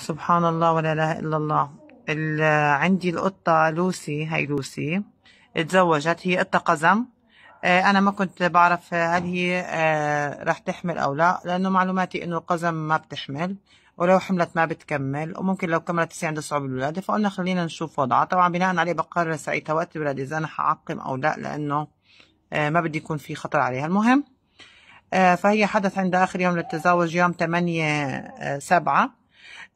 سبحان الله ولا اله الا الله عندي القطة لوسي هاي لوسي اتزوجت هي قطة قزم آه، انا ما كنت بعرف هل هي آه، رح تحمل او لا لانه معلوماتي انه القزم ما بتحمل ولو حملت ما بتكمل وممكن لو كملت يصير عندها صعوبة بالولادة فقلنا خلينا نشوف وضعها طبعا بناء عليه بقرر ساعتها وقت الولادة اذا انا حعقم او لا لانه آه، ما بدي يكون في خطر عليها المهم فهي حدث عندها اخر يوم للتزاوج يوم 8 7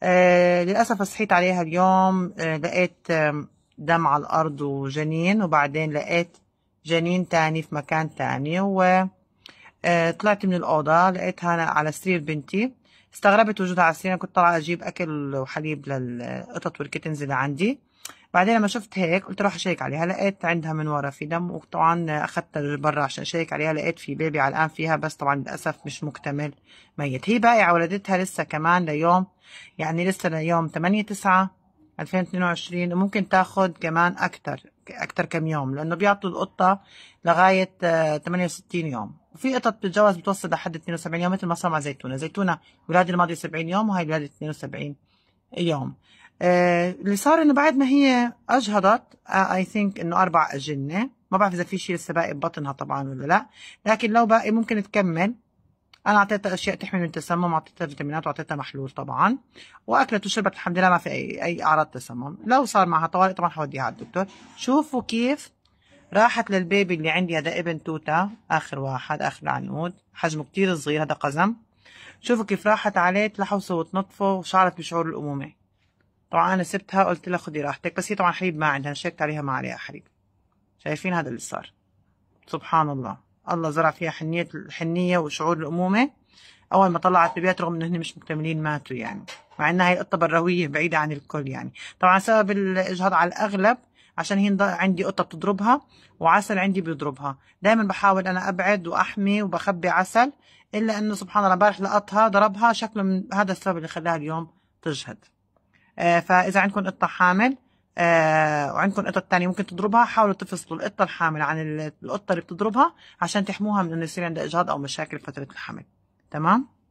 آه، للأسف صحيت عليها اليوم آه، لقيت دم على الأرض وجنين وبعدين لقيت جنين تاني في مكان تاني وطلعت آه، من الأوضة لقيتها على سرير بنتي استغربت وجودها على السرير كنت طالعة أجيب أكل وحليب للقطط والكتنز اللي عندي بعدين لما شفت هيك قلت روح اشيك عليها لقيت عندها من ورا في دم وطبعا اخذت لبرا عشان اشيك عليها لقيت في بيبي علقان فيها بس طبعا للاسف مش مكتمل ميت هي بايعه ولدتها لسه كمان ليوم يعني لسه ليوم 8 9 2022 وممكن تاخذ كمان اكثر اكثر كم يوم لانه بيعطوا القطه لغايه 68 آه، يوم وفي قطط بتتجوز بتوصل لحد 72 يوم مثل ما صار مع زيتونه زيتونه ولاده الماضيه 70 يوم وهي ولاده 72 يوم آه، اللي صار انه بعد ما هي اجهضت اي آه، ثينك انه اربع اجنه ما بعرف اذا في شيء لسه باقي ببطنها طبعا ولا لا لكن لو باقي ممكن تكمل انا اعطيتها اشياء تحمي من التسمم اعطيتها فيتامينات واعطيتها محلول طبعا واكلت وشربت الحمد لله ما في اي اي اعراض تسمم لو صار معها طوارئ طبعا حوديها على الدكتور شوفوا كيف راحت للبيبي اللي عندي هذا ابن توتا اخر واحد اخر عنقود حجمه كتير صغير هذا قزم شوفوا كيف راحت عليه تلحوسه وتنطفه وشعرت بشعور الأمومة طبعا أنا سبتها قلت لها خدي راحتك بس هي طبعا حليب ما عندها شيكت عليها ما عليها حليب شايفين هذا اللي صار سبحان الله الله زرع فيها حنية الحنية وشعور الأمومة أول ما طلعت ببيت رغم إنه هن مش مكتملين ماتوا يعني مع إنها هي قطة بروية بعيدة عن الكل يعني طبعا سبب الإجهاض على الأغلب عشان هي عندي قطه بتضربها وعسل عندي بيضربها دايما بحاول انا ابعد واحمي وبخبي عسل الا انه سبحان الله امبارح لقطها ضربها شكله من هذا السبب اللي خلاها اليوم تجهد آه فاذا عندكم قطه حامل آه وعندكم قطط ثانيه ممكن تضربها حاولوا تفصلوا القطة الحاملة عن القطة اللي بتضربها عشان تحموها من انه يصير عندها اجهاض او مشاكل فترة الحمل تمام